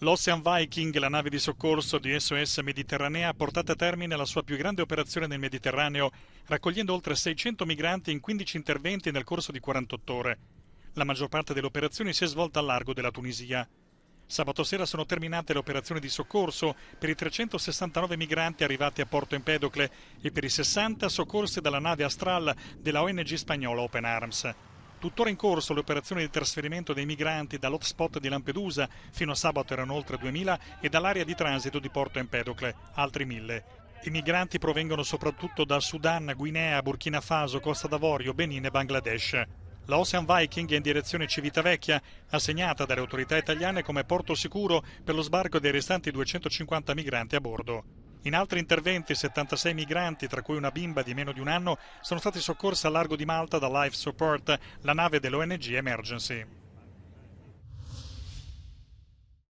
L'Ocean Viking, la nave di soccorso di SOS Mediterranea, ha portato a termine la sua più grande operazione nel Mediterraneo, raccogliendo oltre 600 migranti in 15 interventi nel corso di 48 ore. La maggior parte delle operazioni si è svolta al largo della Tunisia. Sabato sera sono terminate le operazioni di soccorso per i 369 migranti arrivati a Porto Empedocle e per i 60 soccorsi dalla nave Astral della ONG spagnola Open Arms. Tuttora in corso le operazioni di trasferimento dei migranti dall'hotspot di Lampedusa, fino a sabato erano oltre 2.000, e dall'area di transito di Porto Empedocle, altri 1.000. I migranti provengono soprattutto dal Sudan, Guinea, Burkina Faso, Costa d'Avorio, Benin e Bangladesh. La Ocean Viking è in direzione Civitavecchia, assegnata dalle autorità italiane come porto sicuro per lo sbarco dei restanti 250 migranti a bordo. In altri interventi 76 migranti, tra cui una bimba di meno di un anno, sono stati soccorsi al largo di Malta da Life Support, la nave dell'ONG Emergency.